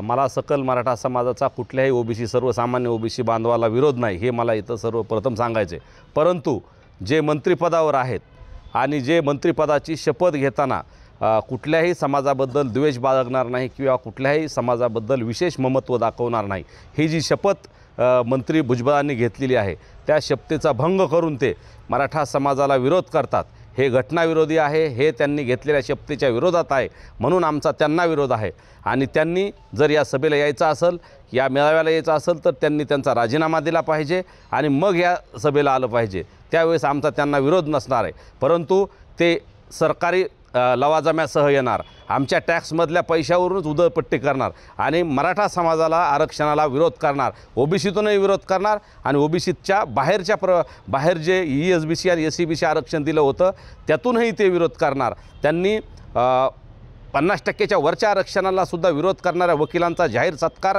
मला सकल मराठा समाजाचा कुठल्याही ओबीसी सर्वसामान्य ओबीसी बांधवाला विरोध नाही हे मला इथं सर्वप्रथम सांगायचे परंतु जे मंत्रिपदावर आहेत आणि जे मंत्रिपदाची शपथ घेताना कुठल्याही समाजाबद्दल द्वेष बाळगणार नाही किंवा कुठल्याही समाजाबद्दल विशेष ममत्व दाखवणार नाही ही जी शपथ मंत्री भुजबळांनी घेतलेली आहे त्या शपथेचा भंग करून ते मराठा समाजाला विरोध करतात हे घटनाविरोधी आहे हे त्यांनी घेतलेल्या शपथेच्या विरोधात आहे म्हणून आमचा त्यांना विरोध आहे आणि त्यांनी जर या सभेला यायचं असेल या मेळाव्याला यायचं असेल तर त्यांनी त्यांचा राजीनामा दिला पाहिजे आणि मग या सभेला आलं पाहिजे त्यावेळेस आमचा त्यांना विरोध नसणार आहे परंतु ते सरकारी लवाजम्यासह येणार आमच्या टॅक्समधल्या पैशावरूनच उदळपट्टी करणार आणि मराठा समाजाला आरक्षणाला विरोध करणार ओबीसीतूनही विरोध करणार आणि ओबीसीच्या बाहेरच्या प्र बाहेर जे ई एस बी सी आणि एस सी बी सी आरक्षण दिलं होतं त्यातूनही ते विरोध करणार त्यांनी पन्नास टक्केच्या वरच्या आरक्षणाला सुद्धा विरोध करणाऱ्या वकिलांचा जाहीर सत्कार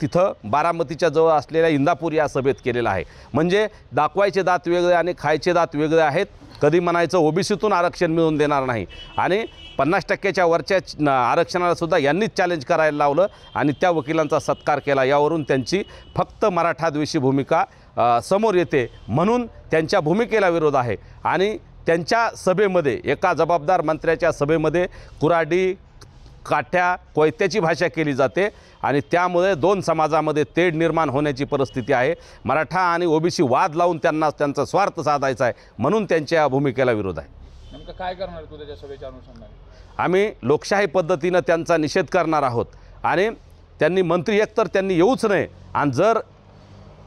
तिथं बारामतीच्या जवळ असलेल्या इंदापूर या सभेत केलेला आहे म्हणजे दाखवायचे दात वेगळे आणि खायचे दात वेगळे आहेत कधी म्हणायचं ओबीसीतून आरक्षण मिळवून देणार नाही आणि पन्नास टक्क्याच्या वरच्या आरक्षणालासुद्धा यांनीच चॅलेंज करायला लावलं आणि त्या वकिलांचा सत्कार केला यावरून त्यांची फक्त मराठाद्वेषी भूमिका समोर येते म्हणून त्यांच्या भूमिकेला विरोध आहे आणि त्यांच्या सभेमध्ये एका जबाबदार मंत्र्याच्या सभेमध्ये कुराडी काठ्या कोयत्याची भाषा केली जाते आणि त्यामुळे दोन समाजामध्ये तेढ निर्माण होण्याची परिस्थिती आहे मराठा आणि ओबीसी वाद लावून त्यांना त्यांचा स्वार्थ साधायचा आहे म्हणून त्यांच्या या भूमिकेला विरोध आहे नेमकं काय करणार तू त्याच्या सभेच्या अनुषंगाने आम्ही लोकशाही पद्धतीनं त्यांचा निषेध करणार आहोत आणि त्यांनी मंत्री एकतर त्यांनी येऊच नये आणि जर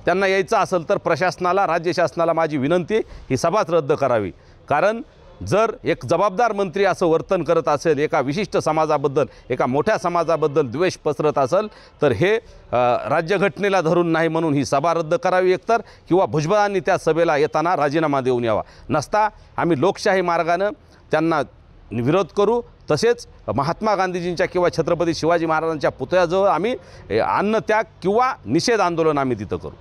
त्यांना यायचं असेल तर प्रशासनाला राज्य शासनाला माझी विनंती ही सभाच रद्द करावी कारण जर एक जबाबदार मंत्री असं वर्तन करत असेल एका विशिष्ट समाजाबद्दल एका मोठ्या समाजाबद्दल द्वेष पसरत असेल तर हे राज्यघटनेला धरून नाही म्हणून ही सभा रद्द करावी एकतर किंवा भुजबळांनी त्या सभेला येताना राजीनामा देऊन यावा नसता आम्ही लोकशाही मार्गानं त्यांना विरोध करू तसेच महात्मा गांधीजींच्या किंवा छत्रपती शिवाजी महाराजांच्या पुतळ्याजवळ आम्ही अन्नत्याग किंवा निषेध आंदोलन आम्ही तिथं करू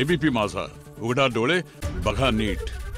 एबीपी माझा उघडा डोळे बघा नीट